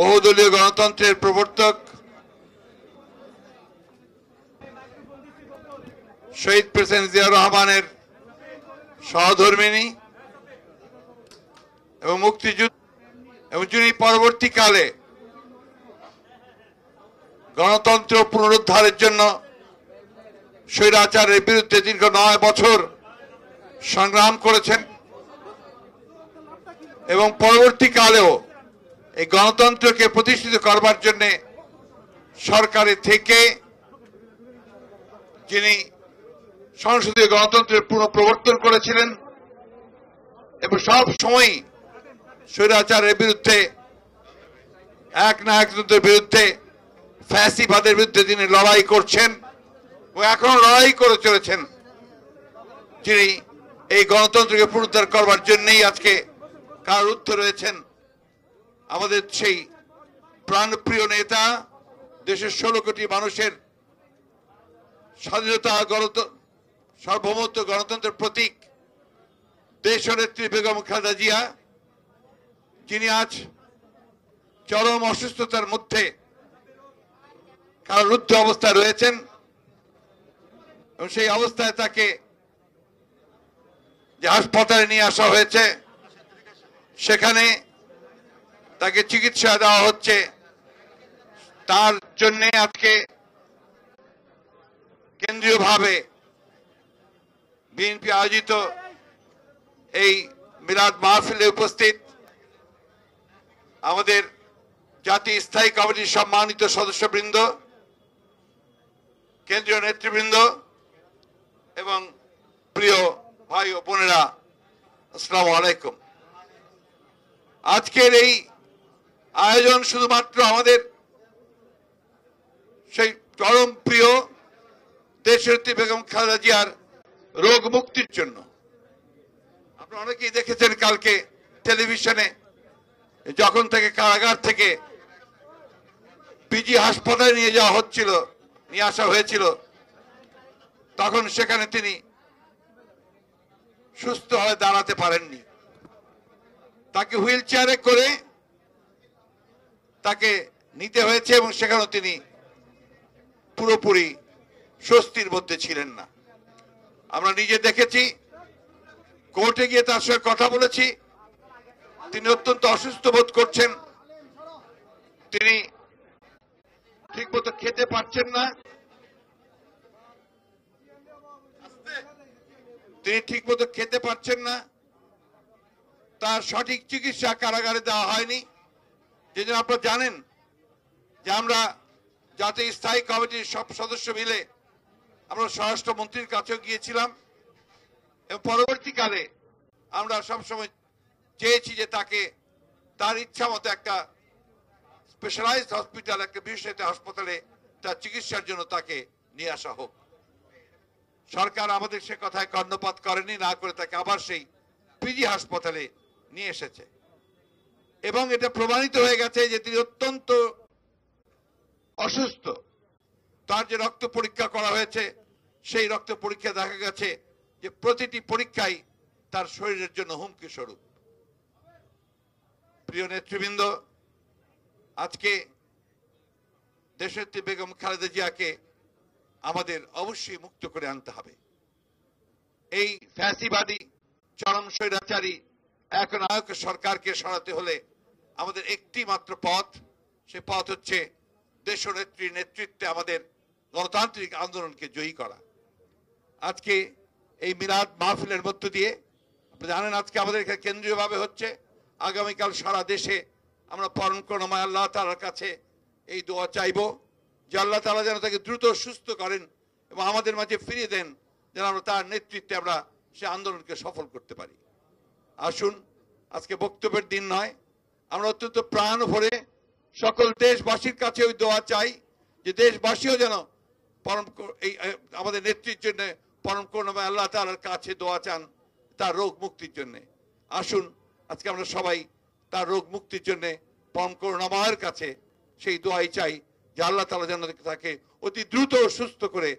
বহুদলীয় গণতন্ত্রের প্রবর্তক শহীদ প্রেসিডেন্ট জিয়া রহমানের সহধর্মিনী এবং মুক্তিযুদ্ধ এবং যিনি পরবর্তীকালে গণতন্ত্র পুনরুদ্ধারের জন্য স্বৈরাচারের বিরুদ্ধে দীর্ঘ নয় বছর সংগ্রাম করেছেন এবং পরবর্তীকালেও এই গণতন্ত্রকে প্রতিষ্ঠিত করবার জন্যে সরকারের থেকে যিনি সংসদীয় গণতন্ত্রের পুনঃপ্রবর্তন করেছিলেন এবং সব সময় স্বৈরাচারের বিরুদ্ধে এক না একতন্ত্রের বিরুদ্ধে ফ্যাসিবাদের বিরুদ্ধে তিনি লড়াই করছেন ও এখনো লড়াই করে চলেছেন যিনি এই গণতন্ত্রকে পুনরুদ্ধার করবার জন্যেই আজকে কার উত্তর রয়েছেন আমাদের সেই প্রাণপ্রিয় নেতা দেশের ষোলো কোটি মানুষের স্বাধীনতা গণতন্ত্র সার্বভৌমত্ব গণতন্ত্রের প্রতীক দেশ নেত্রী বেগম খালেদা জিয়া যিনি আজ চরম অসুস্থতার মধ্যে কারারুদ্ধ অবস্থায় রয়েছেন এবং সেই অবস্থায় তাকে যে হাসপাতালে নিয়ে আসা হয়েছে সেখানে তাকে চিকিৎসা দেওয়া হচ্ছে তার জন্য আজকে কেন্দ্রীয়ভাবে বিএনপি আয়োজিত এই মিলাদ মাহফিলে উপস্থিত আমাদের জাতীয় স্থায়ী কমিটির সম্মানিত সদস্যবৃন্দ কেন্দ্রীয় নেতৃবৃন্দ এবং প্রিয় ভাই ও বোনেরা আসসালামু আলাইকুম আজকের এই আয়োজন শুধুমাত্র আমাদের সেই চরম প্রিয় দেশরতী বেগম খালেদা জিয়ার রোগ মুক্তির জন্য আপনারা অনেকেই দেখেছেন কালকে টেলিভিশনে যখন থেকে কারাগার থেকে পিজি হাসপাতালে নিয়ে যাওয়া হচ্ছিল নিয়ে আসা হয়েছিল তখন সেখানে তিনি সুস্থ হয়ে দাঁড়াতে পারেননি তাকে হুইল চেয়ারে করে তাকে নিতে হয়েছে এবং সেখানেও তিনি পুরোপুরি স্বস্তির মধ্যে ছিলেন না আমরা নিজে দেখেছি কোর্টে গিয়ে তার সঙ্গে কথা বলেছি তিনি অত্যন্ত অসুস্থ বোধ করছেন তিনি ঠিকমতো খেতে পারছেন না তিনি ঠিকমতো খেতে পারছেন না তার সঠিক চিকিৎসা কারাগারে দেওয়া হয়নি যে জন্য আপনারা জানেন যে আমরা যাতে স্থায়ী কমিটির সব সদস্য মিলে আমরা স্বরাষ্ট্রমন্ত্রীর কাছেও গিয়েছিলাম এবং পরবর্তীকালে আমরা সবসময় চেয়েছি যে তাকে তার ইচ্ছা মতো একটা স্পেশালাইজড হসপিটাল একটা বিশেষায়িত হাসপাতালে তার চিকিৎসার জন্য তাকে নিয়ে আসা হোক সরকার আমাদের সে কথায় কর্ণপাত করেনি না করে তাকে আবার সেই পিজি হাসপাতালে নিয়ে এসেছে এবং এটা প্রমাণিত হয়ে গেছে যে তিনি অত্যন্ত অসুস্থ তার যে রক্ত পরীক্ষা করা হয়েছে সেই রক্ত পরীক্ষা দেখা গেছে যে প্রতিটি পরীক্ষাই তার শরীরের জন্য হুমকি স্বরূপ প্রিয় নেতৃবৃন্দ আজকে দেশত্রী বেগম খালেদা জিয়াকে আমাদের অবশ্যই মুক্ত করে আনতে হবে এই ফ্যাসিবাদী চরম স্বৈরাচারী এক নায়ক সরকারকে সরাতে হলে আমাদের একটি মাত্র পথ সে পথ হচ্ছে দেশনেত্রীর নেতৃত্বে আমাদের গণতান্ত্রিক আন্দোলনকে জয়ী করা আজকে এই মিলাদ মাহফিলের মধ্য দিয়ে আপনি জানেন আজকে আমাদের এখানে কেন্দ্রীয়ভাবে হচ্ছে আগামীকাল সারা দেশে আমরা পরম করণময় আল্লাহ তালার কাছে এই দোয়া চাইব যে আল্লাহ তালা যেন তাকে দ্রুত সুস্থ করেন এবং আমাদের মাঝে ফিরিয়ে দেন যেন আমরা তার নেতৃত্বে আমরা সে আন্দোলনকে সফল করতে পারি আসুন আজকে বক্তব্যের দিন নয় আমরা অত্যন্ত প্রাণ ভরে সকল দেশবাসীর কাছে ওই দোয়া চাই যে দেশবাসীও যেন পরম এই আমাদের নেত্রীর জন্য পরম করুন আল্লাহ তালার কাছে দোয়া চান তার রোগ মুক্তির জন্যে আসুন আজকে আমরা সবাই তার রোগ মুক্তির জন্যে পরম করুণামায়ের কাছে সেই দোয়াই চাই যে আল্লাহ তালা যেন তাকে অতি দ্রুত সুস্থ করে